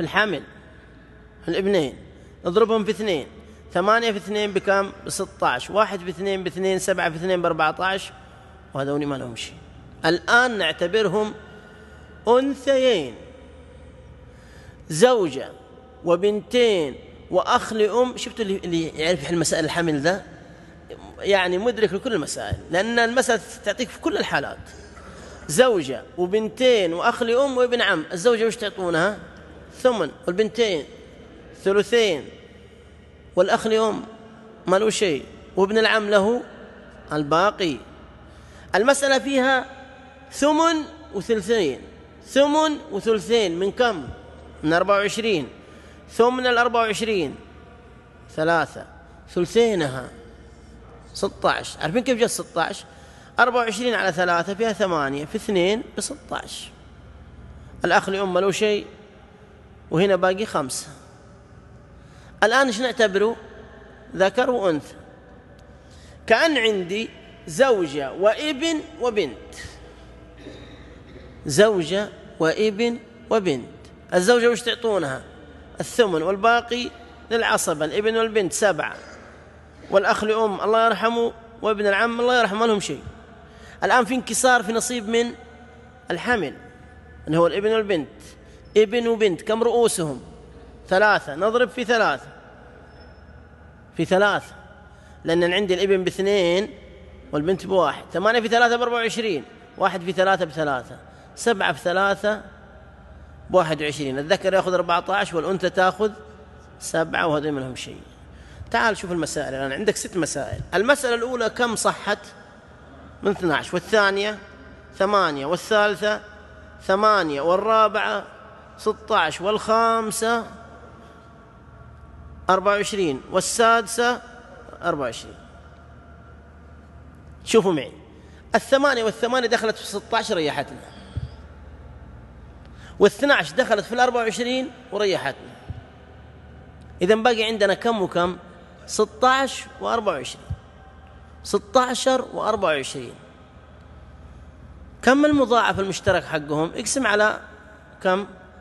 في الحمل الابنين اضربهم في اثنين ثمانية في اثنين بكم؟ بستة عشر واحد في اثنين باثنين سبعة في اثنين بأربعة عشر وهذول ما لهم شيء الآن نعتبرهم أنثيين زوجة وبنتين وأخ لأم شفتوا اللي يعرف يحل مسائل الحمل ذا يعني مدرك لكل المسائل لأن المسألة تعطيك في كل الحالات زوجة وبنتين وأخ لأم وابن عم الزوجة وش تعطونها الثمن والبنتين ثلثين والأخ لأم ما له شيء وابن العم له الباقي المسألة فيها ثمن وثلثين ثمن وثلثين من كم؟ من 24 ثمن ال 24 ثلاثة ثلثينها 16 عارفين كيف جت 16 24 على ثلاثة فيها ثمانية في اثنين بستة 16 الأخ لأم له شيء وهنا باقي خمسة الآن ايش نعتبره ذكر وأنثى كأن عندي زوجة وابن وبنت زوجة وابن وبنت الزوجة وش تعطونها الثمن والباقي للعصبة الابن والبنت سبعة والأخ لأم الله يرحمه وابن العم الله يرحمه لهم شيء الآن في انكسار في نصيب من الحمل اللي هو الابن والبنت ابن وبنت كم رؤوسهم ثلاثة نضرب في ثلاثة في ثلاثة لأن عندي الابن باثنين والبنت بواحد ثمانية في ثلاثة بأربعة وعشرين واحد في ثلاثة بثلاثة سبعة في ثلاثة بواحد وعشرين الذكر يأخذ أربعة عشر والأنثى تأخذ سبعة وهذا منهم شيء تعال شوف المسائل الآن عندك ست مسائل المسألة الأولى كم صحت من 12 والثانية ثمانية والثالثة ثمانية والرابعة 16 والخامسة 24 والسادسة 24 شوفوا معي الثمانية والثمانية دخلت في 16 ريحتنا وال12 دخلت في ال24 وريحتنا إذا باقي عندنا كم وكم 16 و24 16 و24 كم المضاعف المشترك حقهم اقسم على كم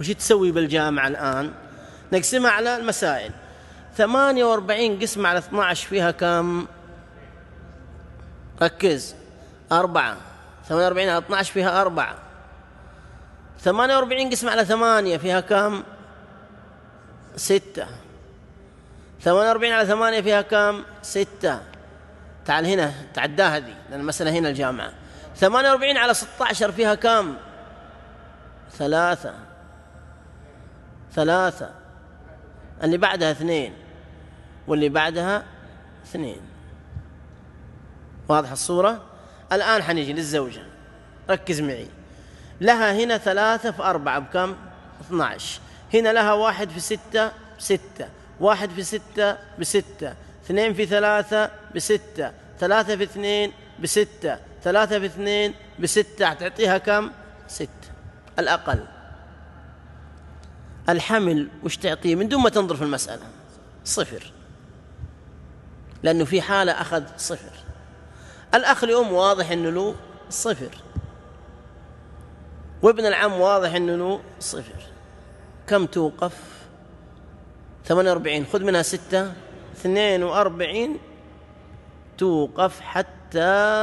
وش تسوي بالجامعة الآن نقسمها على المسائل 48 قسمة على 12 فيها كم ركز أربعة 48 على 12 فيها أربعة 48 قسمة على 8 فيها كم ستة 48 على 8 فيها كم ستة تعال هنا تعداها هذه لأن المسألة هنا الجامعة 48 على 16 فيها كم ثلاثة ثلاثة اللي بعدها اثنين واللي بعدها اثنين واضح الصورة الآن حنيجي للزوجة ركز معي لها هنا ثلاثة في أربعة بكم 12 هنا لها واحد في ستة ستة واحد في ستة بستة اثنين في ثلاثة بستة ثلاثة في اثنين بستة ثلاثة في اثنين بستة حتعطيها كم ستة الأقل الحمل وش تعطيه من دون ما تنظر في المسألة صفر لأنه في حالة أخذ صفر الأخ لأم واضح أنه له صفر وابن العم واضح أنه له صفر كم توقف 48 خذ منها ستة 42 توقف حتى